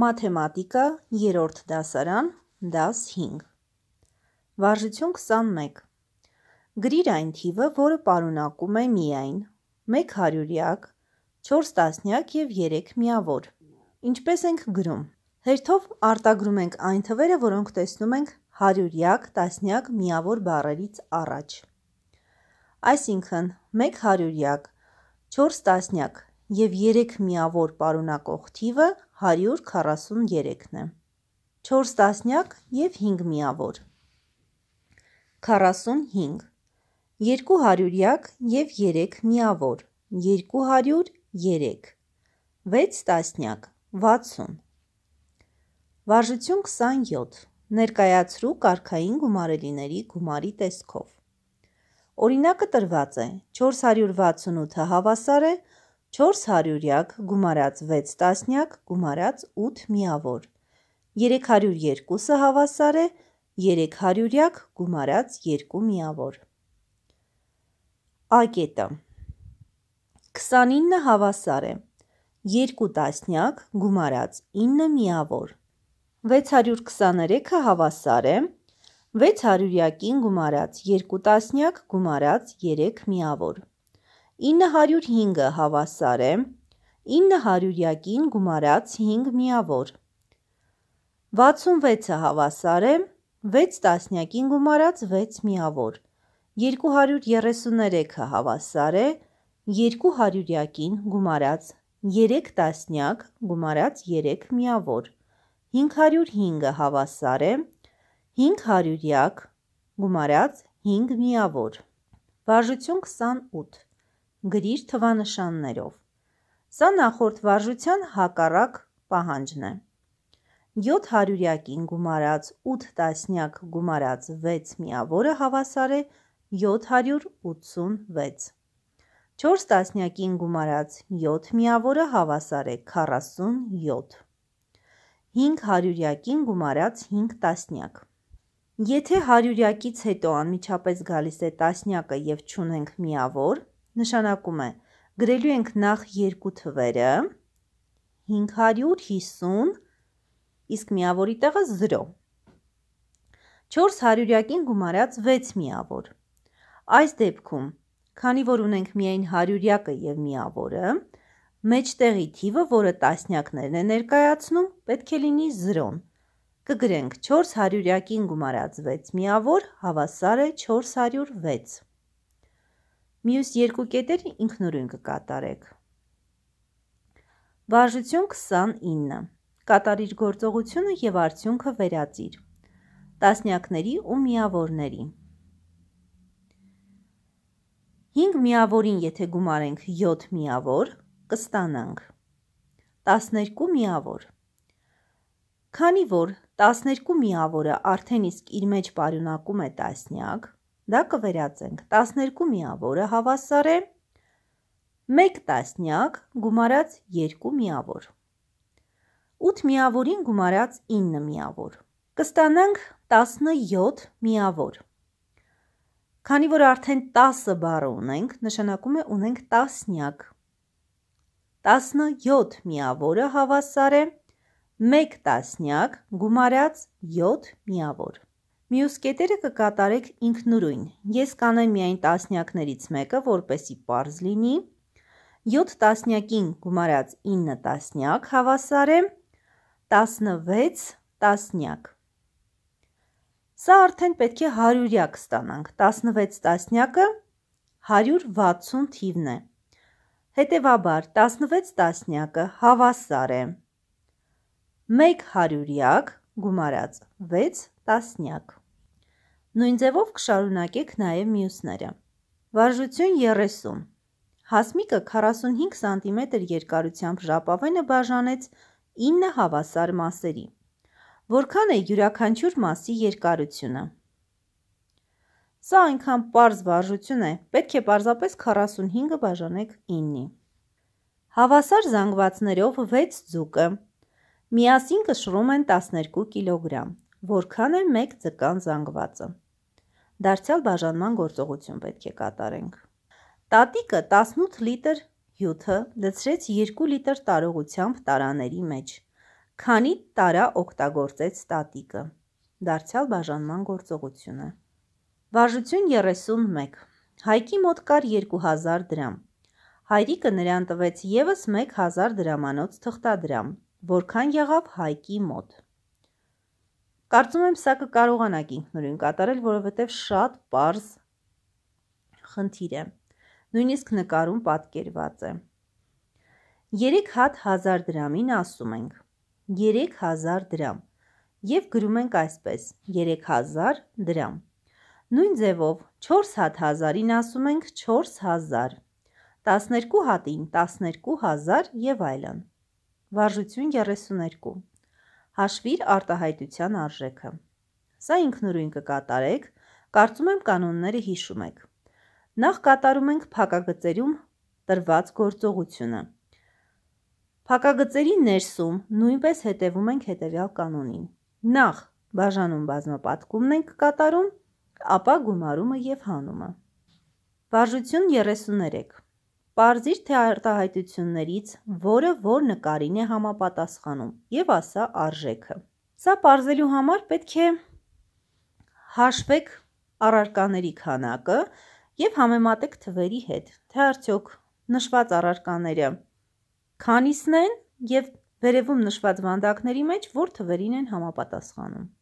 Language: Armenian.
Մաթեմատիկա 3-րդ դասարան, դաս 5։ Վարժություն 21։ Գրիր այն թիվը, որը պարունակում է միայն 1 հարյուրյակ, 4 տասնյակ եւ 3 միավոր։ Ինչպես ենք գրում։ Հերթով արտագրում ենք այն թվերը, որոնք տեսնում ենք հարյուրյակ, տասնյակ, միավոր բառերից առաջ։ Այսինքն 1 հարյուրյակ, 4 տասնյակ, և երեք միավոր պարունակող թիվը 143-ն է, չորս տասնյակ և հինգ միավոր։ 45 երկու հարյուրյակ և երեք միավոր, երկու հարյուր երեք, վեց տասնյակ, վացուն։ Վարժություն 27 ներկայացրու կարգային գումարելիների գումարի տեսքով։ Օրինակը տրված է 468-ը հավասար է 468 4 հարյուրյակ գումարած 6 տասնյակ գումարած 8 միավոր։ 302-ը հավասար է 3 հարյուրյակ գումարած 2 միավոր։ Ակետը 29 հավասար է 2 տասնյակ գումարած 9 միավոր։ 623-ը հավասար է 600-յակին գումարած 2 տասնյակ գումարած 3 միավոր։ 905-ը հավասար է 900-յակին գումարած 5 միավոր։ 66-ը հավասար է 6 տասնյակին գումարած 6 միավոր։ 233-ը հավասար է 200-յակին գումարած 3 տասնյակ գումարած 3 միավոր։ 505-ը հավասար է 500-յակ գումարած 5 միավոր։ Բաժություն 28 Գրիր թվանշաններով։ Սա նախորդ վարժության հակառակ պահանջն է։ 7 հարյուրյակին գումարած 8 տասնյակ գումարած 6 միավորը հավասար է 786։ 4 տասնյակին գումարած 7 միավորը հավասար է 47։ 5 հարյուրյակին գումարած 5 տասնյակ։ Եթե հարյուրյակից հետո անմիջապես գալիս է տասնյակը եւ չունենք միավոր, նշանակում է գրելու ենք նախ երկու թվերը 550 իսկ միավորի տեղը 0 4 հարյուրյակին գումարած 6 միավոր այս դեպքում քանի որ ունենք միայն հարյուրյակը եւ միավորը մեջտեղի թիվը որը տասնյակներն է ներկայացնում պետք է լինի 0 կգրենք 4 հարյուրյակին գումարած 6 միավոր հավասար է 406 Մյուս երկու կետերը ինքնուրույն կկատարեք։ Վարժություն 29։ Կատարիր գործողությունը եւ արդյունքը վերածիր։ Տասնյակների ու միավորների։ 5 միավորին եթե գումարենք 7 միավոր, կստանանք 12 միավոր։ Քանի որ 12 միավորը արդեն իսկ իր մեջ պարունակում է տասնյակ, Դա կվերածենք 12 միավորը հավասար է 1 տասնյակ գումարած 2 միավոր։ 8 միավորին գումարած 9 միավոր։ Կստանանք 17 միավոր։ Քանի որ արդեն 10 բառը ունենք, նշանակում է ունենք տասնյակ։ 17 միավորը հավասար է 1 տասնյակ գումարած 7 միավոր։ Մյուս կետերը կկատարեք ինքնուրույն։ Ես կանեմ միայն տասնյակներից մեկը, որպեսի պարզ լինի։ 7 տասնյակին գումարած 9 տասնյակ հավասար է 16 տասնյակ։ Սա արդեն պետք է 100-յակ ստանանք։ 16 տասնյակը 160 թիվն է։ Հետևաբար 16 տասնյակը հավասար է 1 100-յակ գումարած 6 տասնյակ։ Նույն ձևով կշարունակեք նաև մյուսները։ Վարժություն 30։ Հասմիկը 45 սանտիմետր երկարությամբ ժապավենը բաժանեց 9 հավասար մասերի։ Որքան է յուրաքանչյուր մասի երկարությունը։ Սա այնքան པարզ վարժություն է, պետք է պարզապես 45-ը բաժանեք 9-ի։ Հավասար զանգվածներով 6 ձուկը 1 Միասին կշռում են 12 կիլոգրամ, որքան է 1 ձկան զանգվածը։ Դարձյալ բաժանման գործողություն պետք է կատարենք։ Տատիկը 18 լիտր հյութը լցրեց 2 լիտր տարողությամբ տարաների մեջ։ Քանի տարա օգտագործեց տատիկը։ Դարձյալ բաժանման գործողությունը։ Վարժություն 31։ Հայկի մոտ կար 2000 դրամ։ Հայրիկը նրան տվեց եւս 1000 դրամանոց թղթադրամ որքան եղավ Հայկի մոտ։ Կարծում եմ սա կկարողանա ինքնուրույն կատարել, որովհետև շատ པարզ խնդիր է։ Նույնիսկ նկարում պատկերված է։ 3 հատ 1000 դրամին ասում ենք 3000 դրամ եւ գրում ենք այսպես 3000 դրամ։ Նույն ձևով 4 հատ 1000-ին ասում ենք 4000 12 հատին 12000 եւ այլն։ Վարժություն 32։ Հաշվիր արտահայտության արժեքը։ Սա ինքնուրույն կկատարեք, կարծում եմ կանոնները հիշում եք։ Նախ կատարում ենք փակագծերում տրված գործողությունը։ Փակագծերի ներսում նույնպես հետևում ենք հետևյալ կանոնին։ Նախ բաժանում բազմապատկումն ենք կատարում, ապա գումարումը եւ հանումը։ Վարժություն 33 Պարզիր թե արտահայտություններից, որը որ նկարին է համապատասխանում եւ ասա արժեքը։ Սա պարզելու համար պետք է հաշվեք առարկաների քանակը եւ համեմատեք թվերի հետ, թե արդյոք նշված առարկաները քանիսն են եւ վերևում նշված վանդակների մեջ որ թվերին են համապատասխանում։